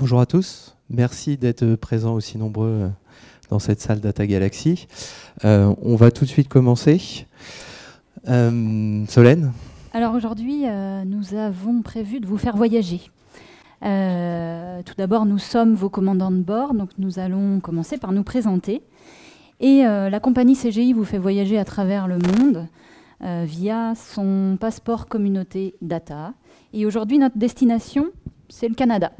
Bonjour à tous, merci d'être présents aussi nombreux euh, dans cette salle Data Galaxy. Euh, on va tout de suite commencer. Euh, Solène Alors aujourd'hui, nous avons prévu de vous faire voyager. tout d'abord, nous sommes vos commandants de bord, donc nous allons commencer par nous présenter. Et la compagnie CGI vous fait voyager à travers le monde via son passeport communauté data. Et aujourd'hui, notre destination, c'est le Canada.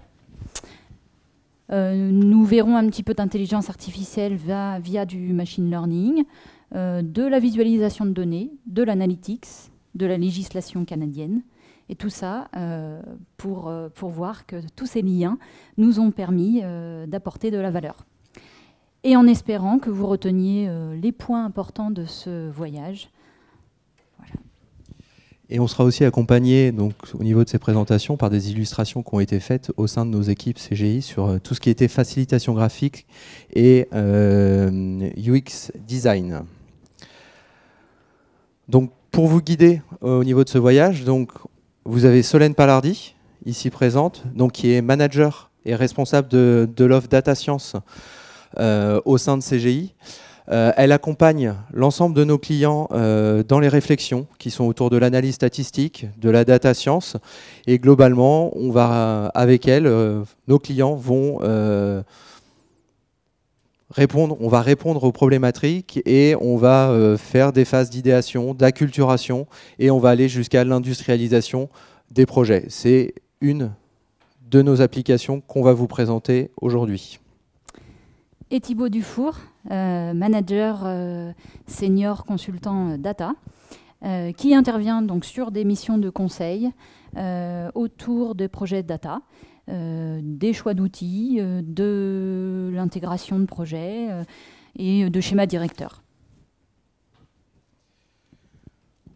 Euh, nous verrons un petit peu d'intelligence artificielle via, du machine learning, euh, de la visualisation de données, de l'analytics, de la législation canadienne. Et tout ça euh, pour, voir que tous ces liens nous ont permis d'apporter de la valeur. Et en espérant que vous reteniez les points importants de ce voyage, et on sera aussi accompagné donc, au niveau de ces présentations par des illustrations qui ont été faites au sein de nos équipes CGI sur euh, tout ce qui était facilitation graphique et UX euh, design. Donc pour vous guider euh, au niveau de ce voyage, donc, vous avez Solène Palardi, ici présente, donc, qui est manager et responsable de, l'offre Data Science au sein de CGI. Euh, elle accompagne l'ensemble de nos clients euh, dans les réflexions qui sont autour de l'analyse statistique, de la data science. Et globalement, on va, avec elle, euh, nos clients vont répondre, on va répondre aux problématiques et on va faire des phases d'idéation, d'acculturation et on va aller jusqu'à l'industrialisation des projets. C'est une de nos applications qu'on va vous présenter aujourd'hui et Thibaut Dufour, euh, manager euh, senior consultant euh, data, qui intervient donc sur des missions de conseil autour des projets data, des choix d'outils, de l'intégration de projets et de schémas directeurs.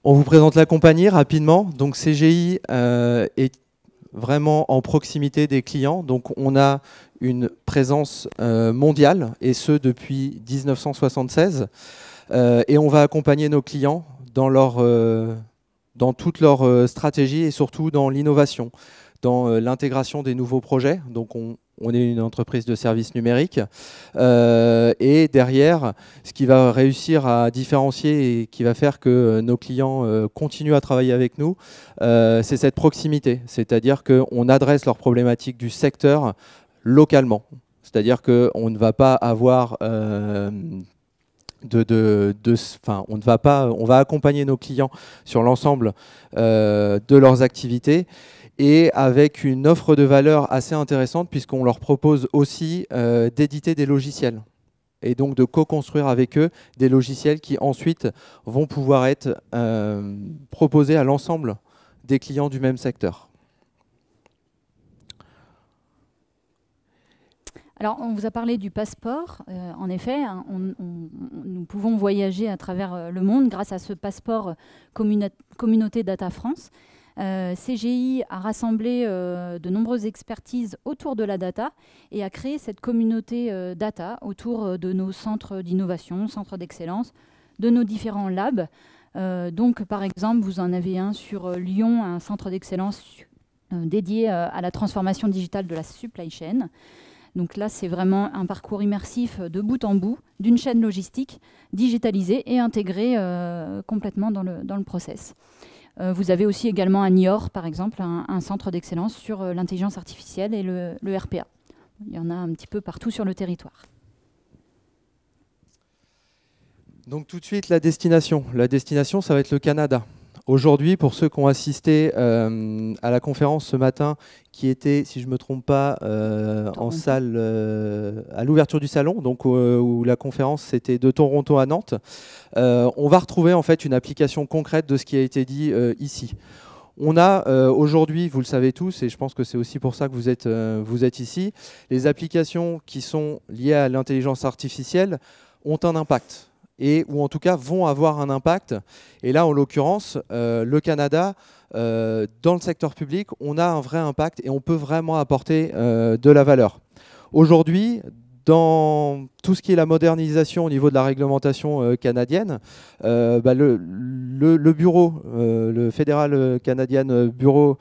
On vous présente la compagnie rapidement. Donc CGI est vraiment en proximité des clients. Donc on a une présence euh, mondiale, et ce depuis 1976. Euh, et on va accompagner nos clients dans, leur, euh, dans toute leur stratégie et surtout dans l'innovation, dans l'intégration des nouveaux projets. Donc on on est une entreprise de services numériques. Euh, et derrière, ce qui va réussir à différencier et qui va faire que euh, nos clients euh, continuent à travailler avec nous, c'est cette proximité. C'est-à-dire qu'on adresse leurs problématiques du secteur localement. C'est-à-dire qu'on ne va pas avoir de, on ne va pas, on va accompagner nos clients sur l'ensemble de leurs activités et avec une offre de valeur assez intéressante puisqu'on leur propose aussi euh, d'éditer des logiciels et donc de co-construire avec eux des logiciels qui ensuite vont pouvoir être euh, proposés à l'ensemble des clients du même secteur. Alors, on vous a parlé du passeport. Euh, en effet, hein, nous pouvons voyager à travers le monde grâce à ce passeport Communauté Data France. Euh, CGI a rassemblé euh, de nombreuses expertises autour de la data et a créé cette communauté euh, data autour de nos centres d'innovation, centres d'excellence, de nos différents labs. donc, par exemple, vous en avez un sur Lyon, un centre d'excellence dédié à la transformation digitale de la supply chain. Donc là, c'est vraiment un parcours immersif de bout en bout d'une chaîne logistique digitalisée et intégrée complètement dans le, dans le process. Euh, vous avez aussi également à Niort, par exemple, un, centre d'excellence sur euh, l'intelligence artificielle et le RPA. Il y en a un petit peu partout sur le territoire. Donc tout de suite, la destination. La destination, ça va être le Canada. Aujourd'hui, pour ceux qui ont assisté euh, à la conférence ce matin, qui était, si je ne me trompe pas, euh, en salle euh, à l'ouverture du salon, donc où la conférence c'était de Toronto à Nantes, on va retrouver en fait une application concrète de ce qui a été dit ici. On a aujourd'hui, vous le savez tous, et je pense que c'est aussi pour ça que vous êtes, vous êtes ici, les applications qui sont liées à l'intelligence artificielle ont un impact et ou en tout cas vont avoir un impact. Et là, en l'occurrence, euh, le Canada, euh, dans le secteur public, on a un vrai impact et on peut vraiment apporter euh, de la valeur. Aujourd'hui, dans tout ce qui est la modernisation au niveau de la réglementation canadienne, bah, le, bureau, le fédéral canadien bureau,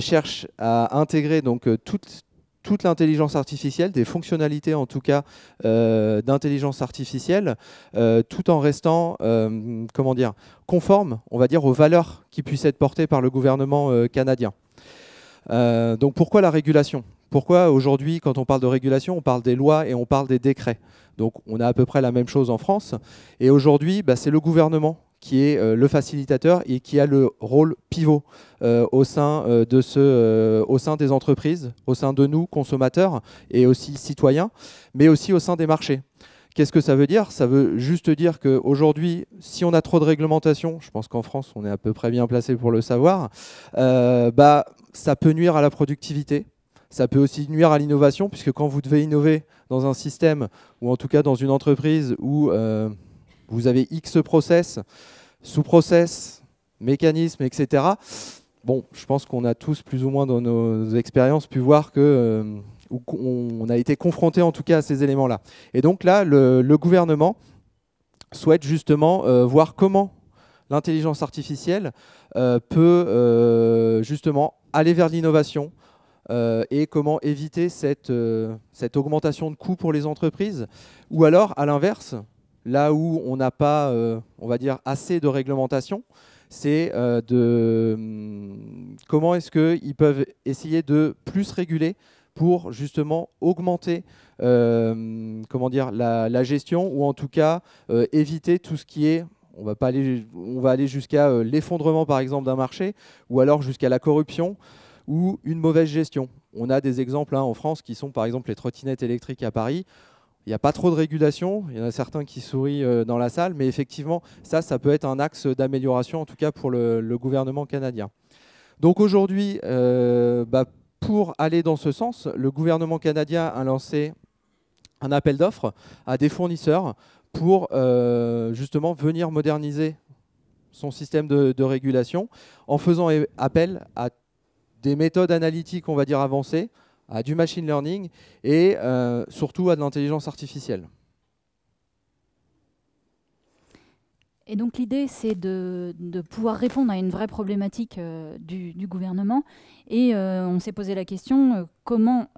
cherche à intégrer donc toutes toute l'intelligence artificielle, des fonctionnalités en tout cas euh, d'intelligence artificielle, euh, tout en restant, euh, comment dire, conforme, on va dire, aux valeurs qui puissent être portées par le gouvernement canadien. donc pourquoi la régulation Pourquoi aujourd'hui, quand on parle de régulation, on parle des lois et on parle des décrets Donc on a à peu près la même chose en France. Et aujourd'hui, bah, c'est le gouvernement qui est euh, le facilitateur et qui a le rôle pivot euh, au, sein, euh, de ce, au sein des entreprises, au sein de nous, consommateurs et aussi citoyens, mais aussi au sein des marchés. Qu'est-ce que ça veut dire Ça veut juste dire qu'aujourd'hui, si on a trop de réglementation, je pense qu'en France, on est à peu près bien placé pour le savoir, bah, ça peut nuire à la productivité, ça peut aussi nuire à l'innovation, puisque quand vous devez innover dans un système, ou en tout cas dans une entreprise où vous avez X process, sous-process, mécanisme, etc. Bon, je pense qu'on a tous plus ou moins dans nos expériences pu voir que euh, on a été confronté en tout cas à ces éléments-là. Et donc là, le, gouvernement souhaite justement euh, voir comment l'intelligence artificielle euh, peut justement aller vers l'innovation, et comment éviter cette, cette, augmentation de coûts pour les entreprises. Ou alors, à l'inverse, là où on n'a pas, euh, on va dire, assez de réglementation, c'est euh, de hum, comment est-ce qu'ils peuvent essayer de plus réguler pour justement augmenter euh, hum, comment dire, la, gestion ou en tout cas éviter tout ce qui est on va, pas aller, on va aller jusqu'à l'effondrement par exemple d'un marché ou alors jusqu'à la corruption ou une mauvaise gestion. On a des exemples hein, en France qui sont par exemple les trottinettes électriques à Paris. Il n'y a pas trop de régulation, il y en a certains qui sourient euh, dans la salle, mais effectivement, ça, ça peut être un axe d'amélioration, en tout cas pour le, gouvernement canadien. Donc aujourd'hui, euh, bah, pour aller dans ce sens, le gouvernement canadien a lancé un appel d'offres à des fournisseurs pour euh, justement venir moderniser son système de, de, régulation en faisant appel à des méthodes analytiques, on va dire, avancées, à du machine learning et euh, surtout à de l'intelligence artificielle. Et donc l'idée, c'est de, pouvoir répondre à une vraie problématique euh, du, gouvernement. Et euh, on s'est posé la question comment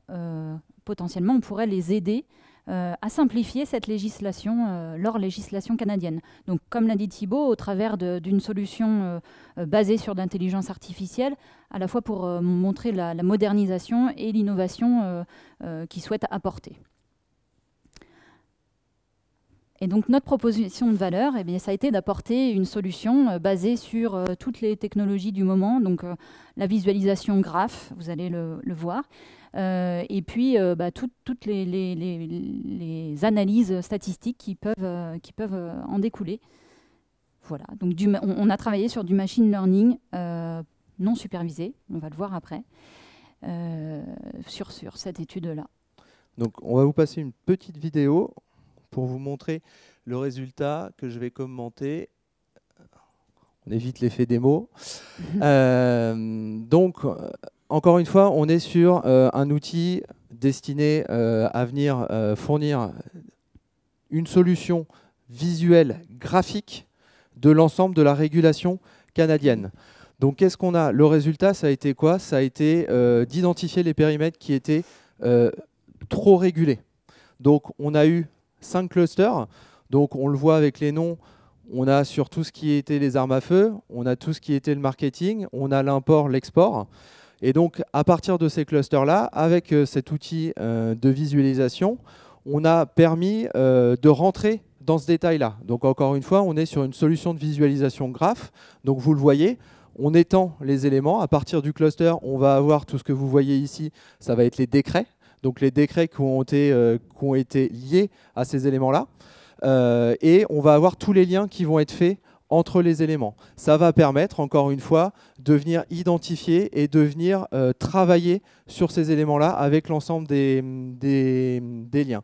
potentiellement on pourrait les aider euh, à simplifier cette législation, leur législation canadienne. Donc, comme l'a dit Thibault, au travers d'une solution euh, euh, basée sur l'intelligence artificielle, à la fois pour montrer la, modernisation et l'innovation qu'ils souhaitent apporter. Et donc notre proposition de valeur, eh bien, ça a été d'apporter une solution basée sur toutes les technologies du moment, donc la visualisation graphe, vous allez le voir, euh, et puis euh, bah, toutes les, les, analyses statistiques qui peuvent, euh, qui peuvent en découler. Voilà, donc du, on, a travaillé sur du machine learning non supervisé, on va le voir après, sur, sur cette étude-là. Donc on va vous passer une petite vidéo pour vous montrer le résultat que je vais commenter. On évite l'effet démo. euh, donc encore une fois, on est sur euh, un outil destiné euh, à venir euh, fournir une solution visuelle, graphique de l'ensemble de la régulation canadienne. Donc qu'est-ce qu'on a Le résultat, ça a été quoi Ça a été d'identifier les périmètres qui étaient trop régulés. Donc on a eu cinq clusters. Donc on le voit avec les noms. On a sur tout ce qui était les armes à feu, on a tout ce qui était le marketing, on a l'import, l'export. Et donc, à partir de ces clusters-là, avec euh, cet outil euh, de visualisation, on a permis euh, de rentrer dans ce détail-là. Donc, encore une fois, on est sur une solution de visualisation graphe. Donc, vous le voyez, on étend les éléments. À partir du cluster, on va avoir tout ce que vous voyez ici, ça va être les décrets. Donc, les décrets qui ont été, liés à ces éléments-là. et on va avoir tous les liens qui vont être faits entre les éléments. Ça va permettre, encore une fois, de venir identifier et de venir euh, travailler sur ces éléments-là avec l'ensemble des, des, liens.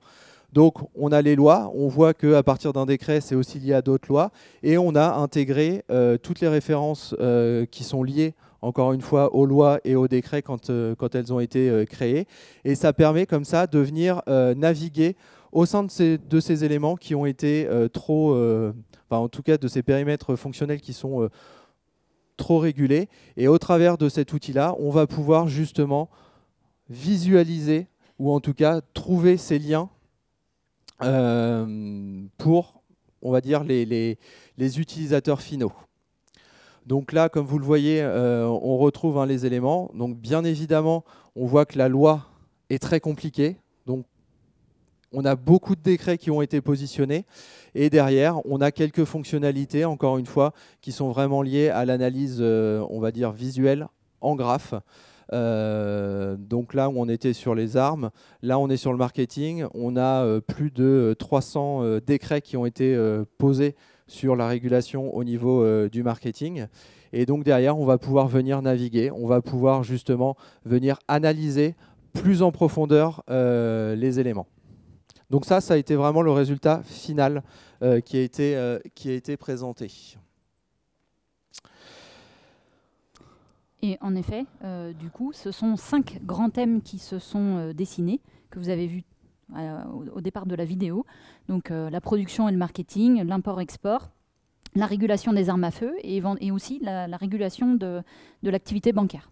Donc on a les lois, on voit qu'à partir d'un décret, c'est aussi lié à d'autres lois, et on a intégré euh, toutes les références euh, qui sont liées, encore une fois, aux lois et aux décrets quand, quand elles ont été créées. Et ça permet comme ça de venir naviguer au sein de ces, de ces éléments qui ont été trop en tout cas de ces périmètres fonctionnels qui sont euh, trop régulés. Et au travers de cet outil-là, on va pouvoir justement visualiser ou en tout cas trouver ces liens euh, pour, on va dire, les, les, utilisateurs finaux. Donc là, comme vous le voyez, euh, on retrouve hein, les éléments. Donc bien évidemment, on voit que la loi est très compliquée. Donc on a beaucoup de décrets qui ont été positionnés. Et derrière, on a quelques fonctionnalités, encore une fois, qui sont vraiment liées à l'analyse, euh, on va dire, visuelle en graphe. Euh, donc là où on était sur les armes, là on est sur le marketing, on a euh, plus de 300 décrets qui ont été posés sur la régulation au niveau du marketing. Et donc derrière, on va pouvoir venir naviguer, on va pouvoir justement venir analyser plus en profondeur les éléments. Donc ça, ça a été vraiment le résultat final euh, euh, qui, a été, présenté. Et en effet, euh, du coup, ce sont cinq grands thèmes qui se sont dessinés, que vous avez vus au départ de la vidéo. Donc la production et le marketing, l'import-export, la régulation des armes à feu et, aussi la, régulation de l'activité bancaire.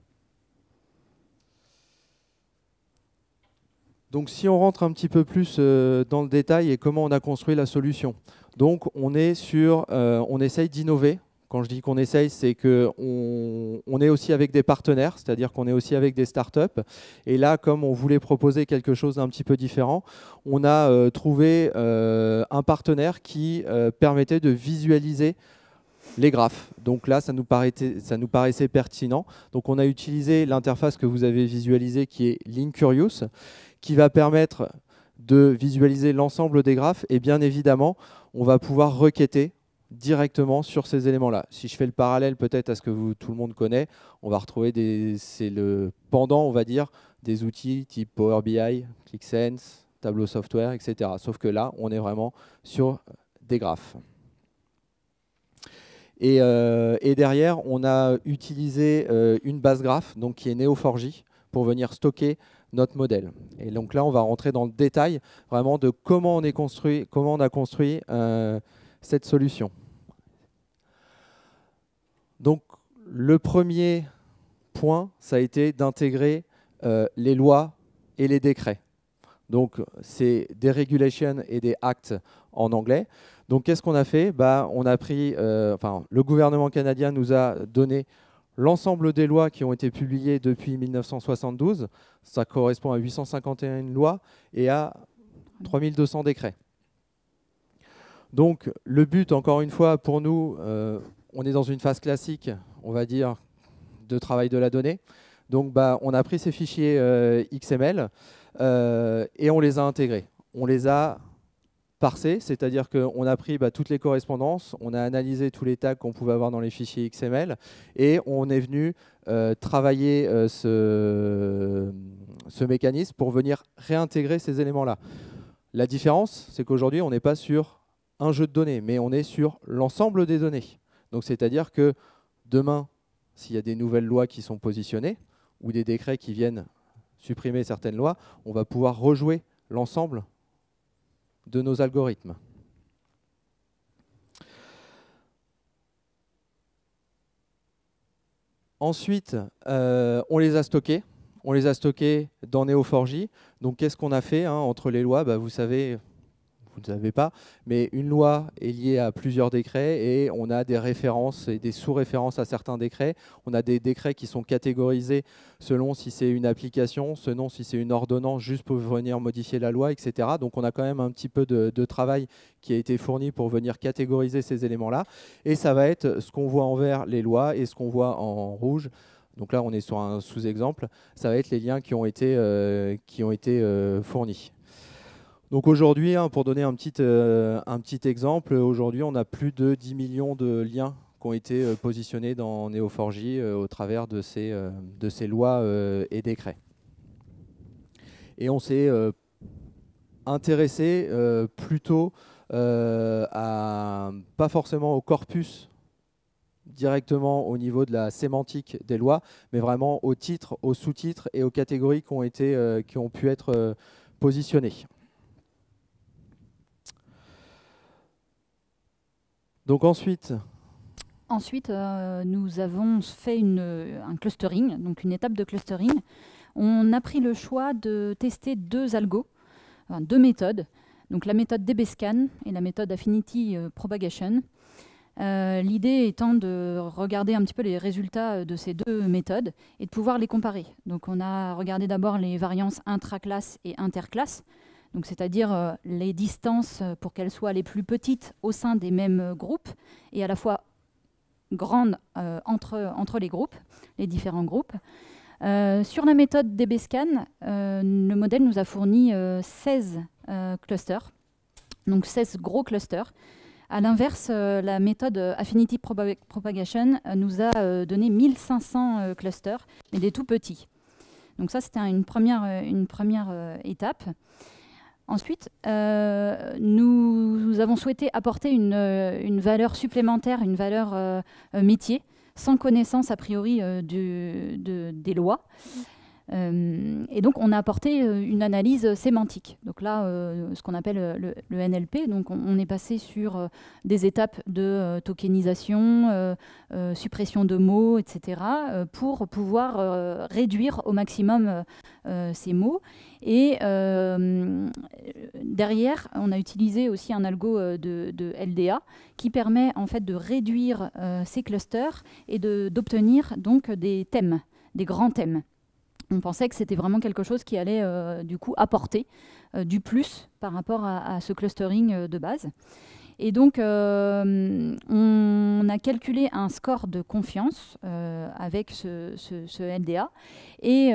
Donc si on rentre un petit peu plus euh, dans le détail et comment on a construit la solution. Donc on est sur, euh, on essaye d'innover. Quand je dis qu'on essaye, c'est qu'on on est aussi avec des partenaires, c'est-à-dire qu'on est aussi avec des startups. Et là, comme on voulait proposer quelque chose d'un petit peu différent, on a euh, trouvé un partenaire qui permettait de visualiser les graphes. Donc là, ça nous, paraissait, ça nous paraissait pertinent. Donc on a utilisé l'interface que vous avez visualisée qui est Linkurious qui va permettre de visualiser l'ensemble des graphes. Et bien évidemment, on va pouvoir requêter directement sur ces éléments-là. Si je fais le parallèle peut-être à ce que tout le monde connaît, on va retrouver des, c'est le pendant, on va dire, des outils type Power BI, ClickSense, Tableau Software, etc. Sauf que là, on est vraiment sur des graphes. Et, euh, derrière, on a utilisé euh, une base graph, donc qui est Neo4j, pour venir stocker notre modèle. Et donc là, on va rentrer dans le détail vraiment de comment on, est construit, comment on a construit euh, cette solution. Donc le premier point, ça a été d'intégrer euh, les lois et les décrets. Donc c'est des regulations et des actes en anglais. Donc qu'est-ce qu'on a fait bah, on a pris, euh, enfin, Le gouvernement canadien nous a donné l'ensemble des lois qui ont été publiées depuis 1972. Ça correspond à 851 lois et à 3200 décrets. Donc le but, encore une fois, pour nous, euh, on est dans une phase classique, on va dire, de travail de la donnée. Donc bah, on a pris ces fichiers euh, XML euh, et on les a intégrés. On les a C, c'est-à-dire qu'on a pris bah, toutes les correspondances, on a analysé tous les tags qu'on pouvait avoir dans les fichiers XML et on est venu euh, travailler euh, ce, ce, mécanisme pour venir réintégrer ces éléments-là. La différence, c'est qu'aujourd'hui, on n'est pas sur un jeu de données, mais on est sur l'ensemble des données. Donc, c'est-à-dire que demain, s'il y a des nouvelles lois qui sont positionnées ou des décrets qui viennent supprimer certaines lois, on va pouvoir rejouer l'ensemble de nos algorithmes. Ensuite, euh, on les a stockés. On les a stockés dans neo 4 Donc, qu'est-ce qu'on a fait hein, entre les lois bah, Vous savez, vous ne savez pas, mais une loi est liée à plusieurs décrets et on a des références et des sous-références à certains décrets. On a des décrets qui sont catégorisés selon si c'est une application, selon si c'est une ordonnance juste pour venir modifier la loi, etc. Donc on a quand même un petit peu de, travail qui a été fourni pour venir catégoriser ces éléments-là. Et ça va être ce qu'on voit en vert, les lois, et ce qu'on voit en rouge. Donc là, on est sur un sous-exemple. Ça va être les liens qui ont été, euh, qui ont été euh, fournis. Donc aujourd'hui, hein, pour donner euh, un petit, exemple, aujourd'hui on a plus de 10 millions de liens qui ont été euh, positionnés dans neo euh, au travers de ces, lois et décrets. Et on s'est intéressé plutôt à, pas forcément au corpus directement au niveau de la sémantique des lois, mais vraiment aux titres, aux sous-titres et aux catégories qui qui ont pu être positionnées. Donc ensuite Ensuite, euh, nous avons fait un clustering, donc une étape de clustering. On a pris le choix de tester deux algos, deux méthodes. Donc la méthode DBScan et la méthode Affinity euh, Propagation. Euh, l'idée étant de regarder un petit peu les résultats de ces deux méthodes et de pouvoir les comparer. Donc on a regardé d'abord les variances intra et interclasse c'est-à-dire euh, les distances euh, pour qu'elles soient les plus petites au sein des mêmes euh, groupes et à la fois grandes entre, entre les groupes, les différents groupes. sur la méthode DBScan, euh, le modèle nous a fourni 16 clusters, donc 16 gros clusters. A l'inverse, la méthode Affinity Propagation nous a donné 1500 clusters, mais des tout petits. Donc ça, c'était une première, une première étape. Ensuite, euh, nous, avons souhaité apporter une, euh, valeur supplémentaire, une valeur euh, métier, sans connaissance a priori des lois. Euh, et donc, on a apporté euh, une analyse euh, sémantique. Donc là, ce qu'on appelle le, NLP. Donc, on, est passé sur des étapes de tokenisation, suppression de mots, etc., pour pouvoir réduire au maximum ces mots. Et derrière, on a utilisé aussi un algo de, LDA qui permet en fait de réduire ces clusters et d'obtenir donc des thèmes, des grands thèmes on pensait que c'était vraiment quelque chose qui allait euh, du coup apporter euh, du plus par rapport à, ce clustering euh, de base. Et donc, on a calculé un score de confiance avec ce, LDA. Et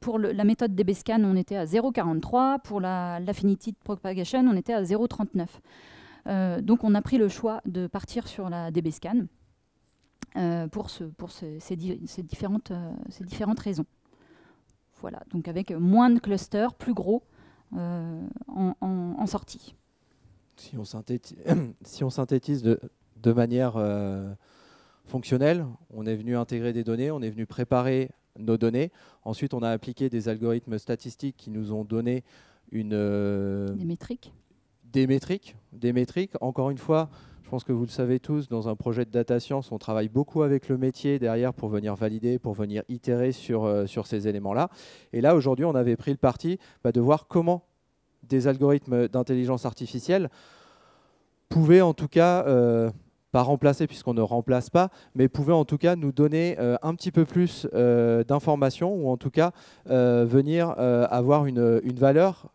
pour la méthode DBScan, on était à 0,43. Pour l'affinity propagation, on était à 0,39. donc, on a pris le choix de partir sur la DBScan. Euh, pour, ce, pour ces, différentes, euh, ces, différentes, raisons. Voilà, donc avec moins de clusters, plus gros euh, en, sortie. Si on synthétise, de, manière fonctionnelle, on est venu intégrer des données, on est venu préparer nos données. Ensuite, on a appliqué des algorithmes statistiques qui nous ont donné une... des métriques des métriques, des métriques. Encore une fois, je pense que vous le savez tous, dans un projet de data science, on travaille beaucoup avec le métier derrière pour venir valider, pour venir itérer sur, euh, sur ces éléments-là. Et là, aujourd'hui, on avait pris le parti bah, de voir comment des algorithmes d'intelligence artificielle pouvaient en tout cas... Euh, pas remplacer puisqu'on ne remplace pas, mais pouvaient en tout cas nous donner euh, un petit peu plus d'informations ou en tout cas venir avoir une, une valeur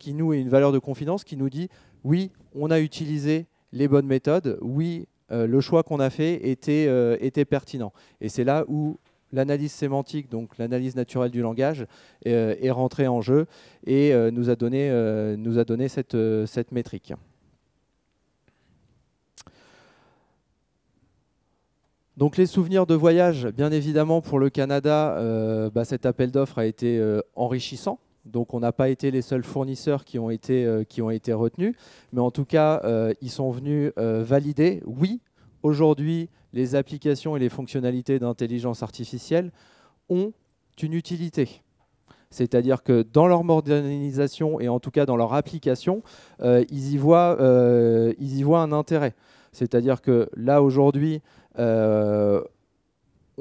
qui nous est une valeur de confidence, qui nous dit oui, on a utilisé les bonnes méthodes, oui, euh, le choix qu'on a fait était, euh, était pertinent. Et c'est là où l'analyse sémantique, donc l'analyse naturelle du langage, euh, est rentrée en jeu et nous a donné, nous a donné cette, cette métrique. Donc les souvenirs de voyage, bien évidemment pour le Canada, bah, cet appel d'offres a été enrichissant donc on n'a pas été les seuls fournisseurs qui ont été, euh, qui ont été retenus. Mais en tout cas, euh, ils sont venus euh, valider, oui, aujourd'hui, les applications et les fonctionnalités d'intelligence artificielle ont une utilité. C'est-à-dire que dans leur modernisation et en tout cas dans leur application, ils, y voient, y un intérêt. C'est-à-dire que là, aujourd'hui, on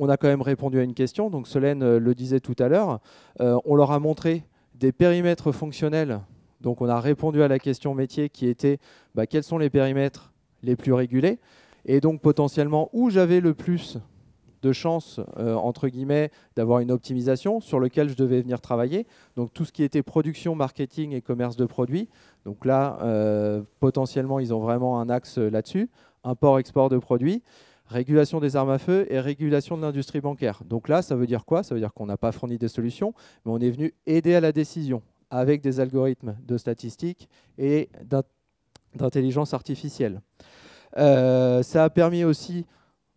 a quand même répondu à une question. Donc Solène le disait tout à l'heure, on leur a montré des périmètres fonctionnels. Donc on a répondu à la question métier qui était bah, quels sont les périmètres les plus régulés et donc potentiellement où j'avais le plus de chances, euh, entre guillemets, d'avoir une optimisation sur lequel je devais venir travailler. Donc tout ce qui était production, marketing et commerce de produits. Donc là, euh, potentiellement, ils ont vraiment un axe euh, là-dessus, import-export de produits régulation des armes à feu et régulation de l'industrie bancaire. Donc là, ça veut dire quoi Ça veut dire qu'on n'a pas fourni des solutions, mais on est venu aider à la décision avec des algorithmes de statistiques et d'intelligence artificielle. Euh, ça a permis aussi,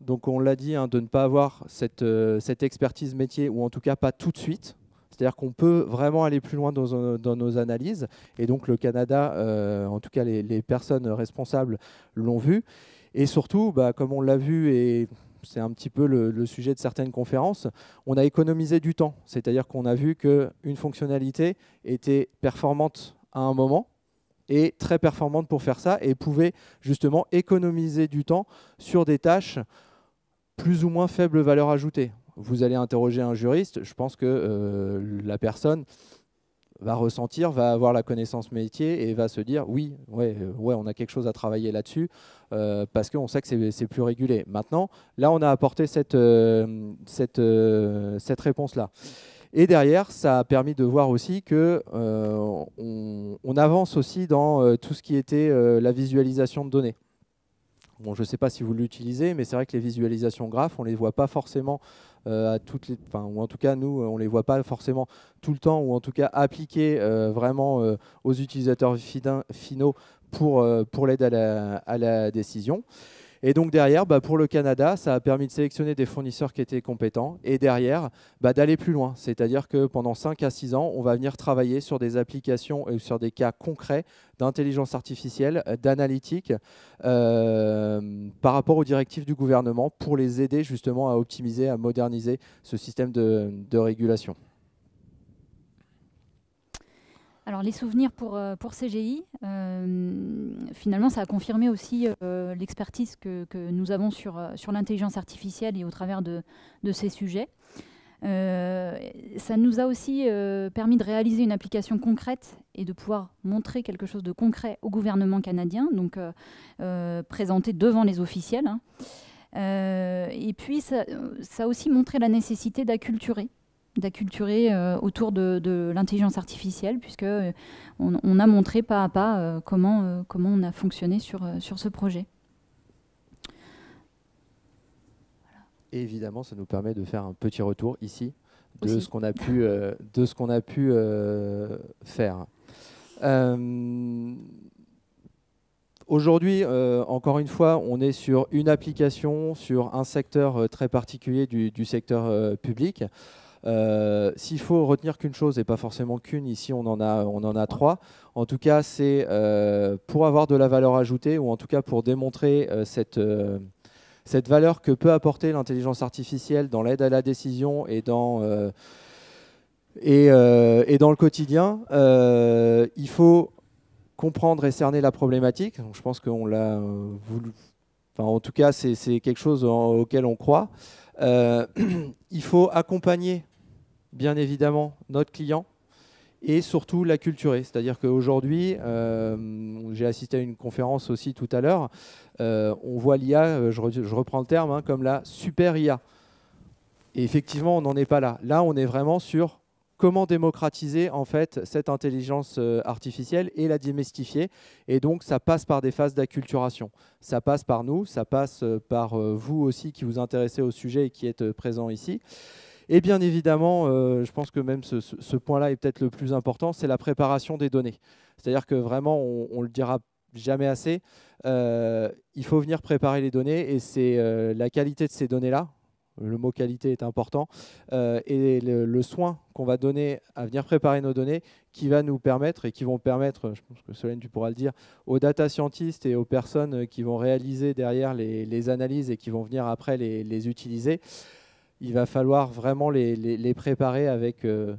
donc on l'a dit, hein, de ne pas avoir euh, cette expertise métier, ou en tout cas pas tout de suite, c'est-à-dire qu'on peut vraiment aller plus loin dans, nos analyses. Et donc le Canada, euh, en tout cas les, personnes responsables l'ont vu. Et surtout, bah, comme on l'a vu et c'est un petit peu le, le, sujet de certaines conférences, on a économisé du temps. C'est-à-dire qu'on a vu qu'une fonctionnalité était performante à un moment et très performante pour faire ça et pouvait justement économiser du temps sur des tâches plus ou moins faible valeur ajoutée vous allez interroger un juriste, je pense que euh, la personne va ressentir, va avoir la connaissance métier et va se dire oui, ouais, euh, ouais on a quelque chose à travailler là-dessus euh, parce qu'on sait que c'est plus régulé. Maintenant, là, on a apporté cette, réponse-là. Et derrière, ça a permis de voir aussi que on, avance aussi dans tout ce qui était la visualisation de données. Bon, je ne sais pas si vous l'utilisez, mais c'est vrai que les visualisations graphes, on ne les voit pas forcément euh, à toutes les... Enfin, ou en tout cas, nous, on les voit pas forcément tout le temps, ou en tout cas appliquées euh, vraiment euh, aux utilisateurs finaux pour, pour l'aide à la décision. Et donc derrière, bah, pour le Canada, ça a permis de sélectionner des fournisseurs qui étaient compétents et derrière, bah, d'aller plus loin. C'est-à-dire que pendant 5 à 6 ans, on va venir travailler sur des applications et euh, sur des cas concrets d'intelligence artificielle, euh, d'analytique euh, par rapport aux directives du gouvernement pour les aider justement à optimiser, à moderniser ce système de régulation. Alors les souvenirs pour, euh, pour CGI, euh, finalement ça a confirmé aussi euh, l'expertise que, nous avons sur, sur l'intelligence artificielle et au travers de, ces sujets. ça nous a aussi permis de réaliser une application concrète et de pouvoir montrer quelque chose de concret au gouvernement canadien, donc présenté devant les officiels. Hein. et puis ça, a aussi montré la nécessité d'acculturer d'acculturer euh, autour de, l'intelligence artificielle, puisque euh, on, a montré pas à pas euh, comment, comment on a fonctionné sur, sur ce projet. évidemment, ça nous permet de faire un petit retour ici de ce qu'on a pu, de ce qu'on a pu faire. Aujourd'hui, encore une fois, on est sur une application, sur un secteur très particulier du, secteur public. Euh, s'il faut retenir qu'une chose et pas forcément qu'une, ici on en a, on en a trois. En tout cas, c'est euh, pour avoir de la valeur ajoutée ou en tout cas pour démontrer euh, cette, cette valeur que peut apporter l'intelligence artificielle dans l'aide à la décision et dans, et, et, dans le quotidien. il faut comprendre et cerner la problématique. Donc, je pense qu'on l'a voulu. Enfin, en tout cas, c'est quelque chose auquel on croit. il faut accompagner bien évidemment notre client et surtout l'acculturer C'est-à-dire qu'aujourd'hui, euh, j'ai assisté à une conférence aussi tout à l'heure, euh, on voit l'IA, euh, je, reprends le terme, hein, comme la super IA. Et effectivement, on n'en est pas là. Là, on est vraiment sur comment démocratiser en fait cette intelligence artificielle et la démystifier Et donc, ça passe par des phases d'acculturation. Ça passe par nous, ça passe par vous aussi qui vous intéressez au sujet et qui êtes présents ici. Et bien évidemment, euh, je pense que même ce, point-là est peut-être le plus important, c'est la préparation des données. C'est-à-dire que vraiment, on, ne le dira jamais assez, euh, il faut venir préparer les données et c'est euh, la qualité de ces données-là, le mot qualité est important, et le, soin qu'on va donner à venir préparer nos données qui va nous permettre et qui vont permettre, je pense que Solène tu pourras le dire, aux data scientists et aux personnes qui vont réaliser derrière les, analyses et qui vont venir après les utiliser, il va falloir vraiment les, préparer avec euh,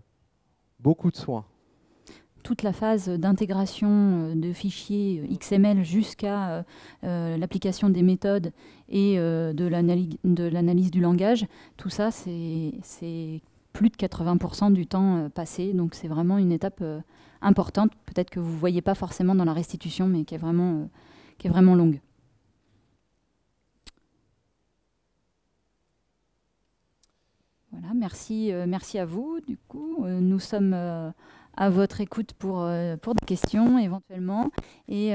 beaucoup de soin. Toute la phase d'intégration euh, de fichiers euh, XML jusqu'à l'application des méthodes et de l'analyse du langage, tout ça, c'est plus de 80% du temps passé. Donc c'est vraiment une étape importante, peut-être que vous ne voyez pas forcément dans la restitution, mais qui est vraiment, qui est vraiment longue. Voilà, merci, euh, merci à vous. Du coup, euh, nous sommes euh, à votre écoute pour, pour des questions éventuellement et,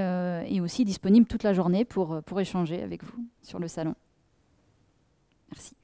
aussi disponibles toute la journée pour, pour échanger avec vous sur le salon. Merci.